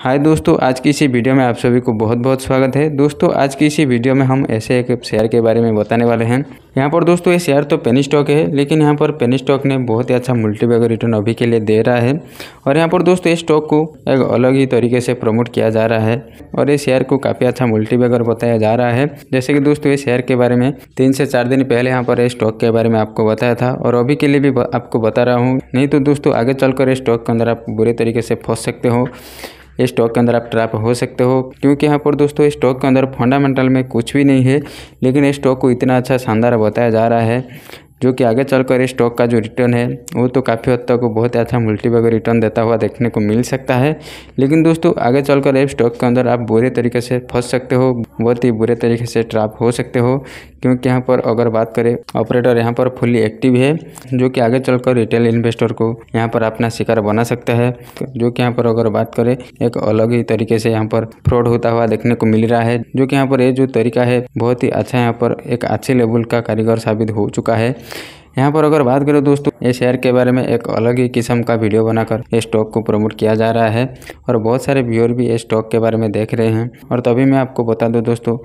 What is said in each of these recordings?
हाय दोस्तों आज की इसी वीडियो में आप सभी को बहुत बहुत स्वागत है दोस्तों आज की इसी वीडियो में हम ऐसे एक शेयर के बारे में बताने वाले हैं यहाँ पर दोस्तों ये शेयर तो पेनी स्टॉक है लेकिन यहाँ पर पेनी स्टॉक ने बहुत ही अच्छा मल्टीबैगर रिटर्न अभी के लिए दे रहा है और यहाँ पर दोस्तों इस स्टॉक को एक अलग ही तरीके से प्रमोट किया जा रहा है और ये शेयर को काफ़ी अच्छा मल्टीबैगर बताया जा रहा है जैसे कि दोस्तों ये शेयर के बारे में तीन से चार दिन पहले यहाँ पर इस स्टॉक के बारे में आपको बताया था और अभी के लिए भी आपको बता रहा हूँ नहीं तो दोस्तों आगे चलकर इस स्टॉक के अंदर आप बुरे तरीके से फंस सकते हो स्टॉक के अंदर आप ट्रैप हो सकते हो क्योंकि यहाँ पर दोस्तों स्टॉक के अंदर फंडामेंटल में कुछ भी नहीं है लेकिन स्टॉक को इतना अच्छा शानदार बताया जा रहा है जो कि आगे चलकर इस स्टॉक का जो रिटर्न है वो तो काफ़ी हद तक बहुत अच्छा मल्टीपल रिटर्न देता हुआ देखने को मिल सकता है लेकिन दोस्तों आगे चलकर इस स्टॉक के अंदर आप बुरे तरीके से फंस सकते हो बहुत ही बुरे तरीके से ट्राप हो सकते हो क्योंकि यहाँ पर अगर बात करें ऑपरेटर यहाँ पर फुल्ली एक्टिव है जो कि आगे चलकर रिटेल इन्वेस्टर को यहाँ पर अपना शिकार बना सकता है जो कि यहाँ पर अगर बात करें एक अलग ही तरीके से यहाँ पर फ्रॉड होता हुआ देखने को मिल रहा है जो कि यहाँ पर ये जो तरीका है बहुत ही अच्छा यहाँ पर एक अच्छे लेवल का कारीगर साबित हो चुका है यहाँ पर अगर बात करें दोस्तों ये शेयर के बारे में एक अलग ही किस्म का वीडियो बनाकर इस स्टॉक को प्रमोट किया जा रहा है और बहुत सारे व्यूअर भी इस स्टॉक के बारे में देख रहे हैं और तभी मैं आपको बता दूं दोस्तों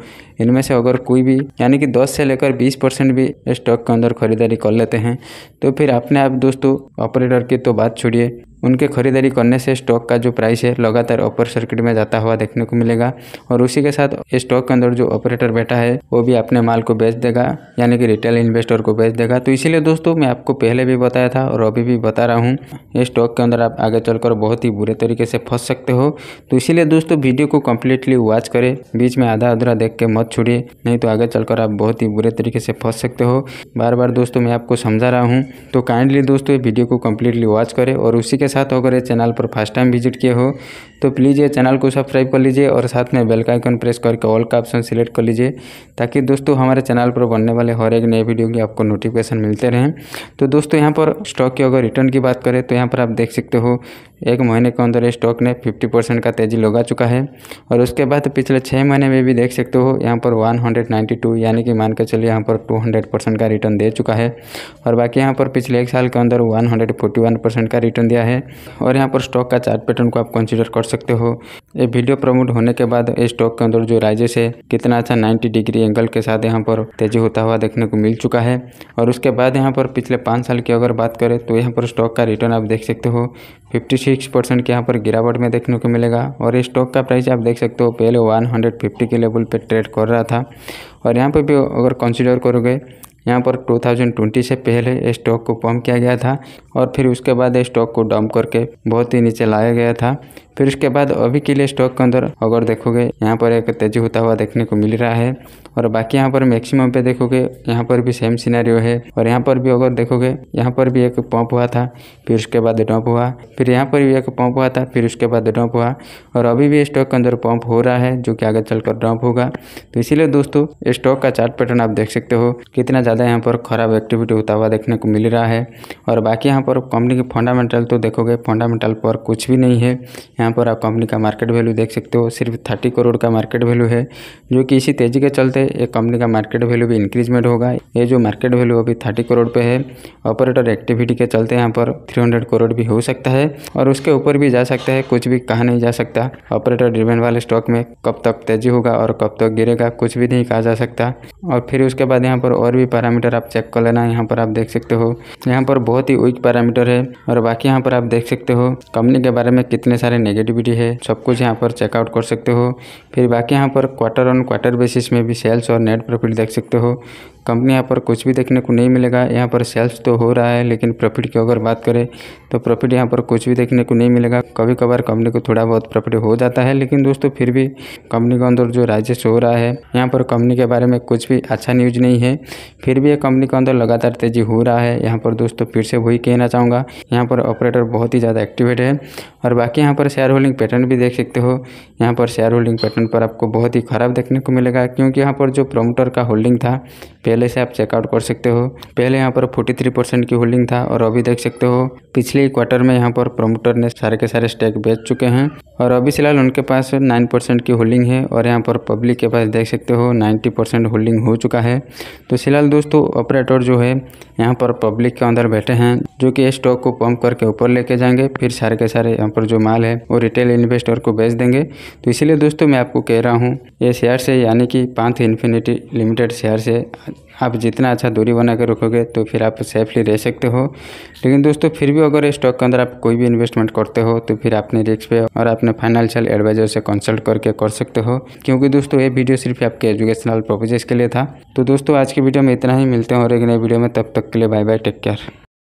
इनमें से अगर कोई भी यानी कि 10 से लेकर 20 परसेंट भी स्टॉक के अंदर खरीदारी कर लेते हैं तो फिर अपने आप दोस्तों ऑपरेटर की तो बात छोड़िए उनके खरीदारी करने से स्टॉक का जो प्राइस है लगातार अपर सर्किट में जाता हुआ देखने को मिलेगा और उसी के साथ स्टॉक के अंदर जो ऑपरेटर बैठा है वो भी अपने माल को बेच देगा यानी कि रिटेल इन्वेस्टर को बेच देगा तो इसीलिए दोस्तों मैं आपको पहले भी बताया था और अभी भी बता रहा हूँ ये स्टॉक के अंदर आप आगे चलकर बहुत ही बुरे तरीके से फंस सकते हो तो इसीलिए दोस्तों वीडियो को कम्प्लीटली वॉच करें बीच में आधा अधूरा देख के मत छोड़िए नहीं तो आगे चलकर आप बहुत ही बुरे तरीके से फंस सकते हो बार बार दोस्तों मैं आपको समझा रहा हूँ तो काइंडली दोस्तों वीडियो को कम्प्लीटली वॉच करें और उसी के साथ अगर ये चैनल पर फर्स्ट टाइम विजिट किए हो तो प्लीज़ ये चैनल को सब्सक्राइब कर लीजिए और साथ में बेल का आइकन प्रेस करके ऑल का ऑप्शन सिलेक्ट कर लीजिए ताकि दोस्तों हमारे चैनल पर बनने वाले हर एक नए वीडियो की आपको नोटिफिकेशन मिलते रहें तो दोस्तों यहाँ पर स्टॉक की अगर रिटर्न की बात करें तो यहाँ पर आप देख सकते हो एक महीने के अंदर स्टॉक ने 50 परसेंट का तेज़ी लगा चुका है और उसके बाद पिछले छः महीने में भी देख सकते हो यहाँ पर 192 यानी कि मान के चलिए यहाँ पर 200 परसेंट का रिटर्न दे चुका है और बाकी यहाँ पर पिछले एक साल के अंदर 141 परसेंट का रिटर्न दिया है और यहाँ पर स्टॉक का चार्ट पैटर्न को आप कंसिडर कर सकते हो ये वीडियो प्रमोट होने के बाद इस स्टॉक के अंदर जो राइजेस है कितना अच्छा नाइन्टी डिग्री एंगल के साथ यहाँ पर तेज़ी होता हुआ देखने को मिल चुका है और उसके बाद यहाँ पर पिछले पाँच साल की अगर बात करें तो यहाँ पर स्टॉक का रिटर्न आप देख सकते हो फिफ्टी सिक्स परसेंट के यहाँ पर गिरावट में देखने को मिलेगा और इस स्टॉक का प्राइस आप देख सकते हो पहले वन हंड्रेड फिफ्टी के लेवल पे ट्रेड कर रहा था और यहाँ पर भी अगर कंसिडर करोगे यहाँ पर 2020 से पहले इस स्टॉक को पम्प किया गया था और फिर उसके बाद इस स्टॉक को डंप करके बहुत ही नीचे लाया गया था फिर उसके बाद अभी के लिए स्टॉक के अंदर अगर देखोगे यहाँ पर एक तेजी होता हुआ देखने को मिल रहा है और बाकी यहाँ पर मैक्सिमम पे देखोगे यहाँ पर भी सेम सिनेरियो है और यहाँ पर भी अगर देखोगे यहाँ पर भी एक पंप हुआ था फिर उसके बाद डंप हुआ फिर यहाँ पर भी एक पंप हुआ था फिर उसके बाद डंप हुआ और अभी भी स्टॉक के अंदर पंप हो रहा है जो कि आगे चलकर डंप होगा तो इसीलिए दोस्तों स्टॉक का चार्ट पैटर्न आप देख सकते हो कितना ज़्यादा यहाँ पर खराब एक्टिविटी होता हुआ देखने को मिल रहा है और बाकी यहाँ पर कंपनी के फंडामेंटल तो देखोगे फंडामेंटल पर कुछ भी नहीं है यहाँ पर आप कंपनी का मार्केट वैल्यू देख सकते हो सिर्फ थर्टी करोड़ का मार्केट वैल्यू है जो कि इसी तेज़ी के चलते एक कंपनी का मार्केट वैल्यू भी इंक्रीजमेंट होगा ये जो मार्केट वैल्यू अभी थर्टी करोड़ पे है ऑपरेटर एक्टिविटी के चलते यहाँ पर थ्री हंड्रेड करोड़ भी हो सकता है और उसके ऊपर भी जा सकता है कुछ भी कहा नहीं जा सकता ऑपरेटर ड्रिवेन वाले स्टॉक में कब तक तेजी होगा और कब तक गिरेगा कुछ भी नहीं कहा जा सकता और फिर उसके बाद यहाँ पर और भी पैरामीटर आप चेक कर लेना यहाँ पर आप देख सकते हो यहाँ पर बहुत ही वीक पैरामीटर है और बाकी यहाँ पर आप देख सकते हो कंपनी के बारे में कितने सारे नेगेटिविटी है सब कुछ यहाँ पर चेकआउट कर सकते हो फिर बाकी यहाँ पर क्वार्टर ऑन क्वार्टर बेसिस में भी सेल्स और नेट प्रॉफिट देख सकते हो कंपनी यहाँ पर कुछ भी देखने को नहीं मिलेगा यहाँ पर सेल्स तो हो रहा है लेकिन प्रॉफिट की अगर बात करें तो प्रॉफिट यहाँ पर कुछ भी देखने को नहीं मिलेगा कभी कभार कंपनी को थोड़ा बहुत प्रॉफिट हो जाता है लेकिन दोस्तों फिर भी कंपनी के अंदर जो राजस्व हो रहा है यहाँ पर कंपनी के बारे में कुछ भी अच्छा न्यूज नहीं है फिर भी ये कंपनी के अंदर लगातार तेजी हो रहा है यहाँ पर दोस्तों फिर से वही कहना चाहूँगा यहाँ पर ऑपरेटर बहुत ही ज़्यादा एक्टिवेट है और बाकी यहाँ पर शेयर होल्डिंग पैटर्न भी देख सकते हो यहाँ पर शेयर होल्डिंग पैटर्न पर आपको बहुत ही ख़राब देखने को मिलेगा क्योंकि यहाँ पर जो प्रोमोटर का होल्डिंग था पहले से आप चेकआउट कर सकते हो पहले यहाँ पर 43 परसेंट की होल्डिंग था और अभी देख सकते हो पिछले क्वार्टर में यहाँ पर प्रमोटर ने सारे के सारे स्टेक बेच चुके हैं और अभी फिलहाल उनके पास नाइन परसेंट की होल्डिंग है और यहाँ पर पब्लिक के पास देख सकते हो नाइन्टी परसेंट होल्डिंग हो चुका है तो फिलहाल दोस्तों ऑपरेटर जो है यहाँ पर पब्लिक के अंदर बैठे हैं जो कि स्टॉक को पंप करके ऊपर लेके जाएंगे फिर सारे के सारे यहाँ पर जो माल है वो रिटेल इन्वेस्टर को बेच देंगे तो इसीलिए दोस्तों मैं आपको कह रहा हूँ ये शेयर से यानी कि पांथ इन्फिनिटी लिमिटेड शेयर से आप जितना अच्छा दूरी बना के रखोगे तो फिर आप सेफली रह सकते हो लेकिन दोस्तों फिर भी अगर स्टॉक के अंदर आप कोई भी इन्वेस्टमेंट करते हो तो फिर आपने रिस्क पे और अपने फाइनेंशियल एडवाइजर से कंसल्ट करके कर सकते हो क्योंकि दोस्तों ये वीडियो सिर्फ आपके एजुकेशनल प्रोपोजेस के लिए था तो दोस्तों आज के वीडियो में इतना ही मिलते हैं और एक नए वीडियो में तब तक के लिए बाय बाय टेक केयर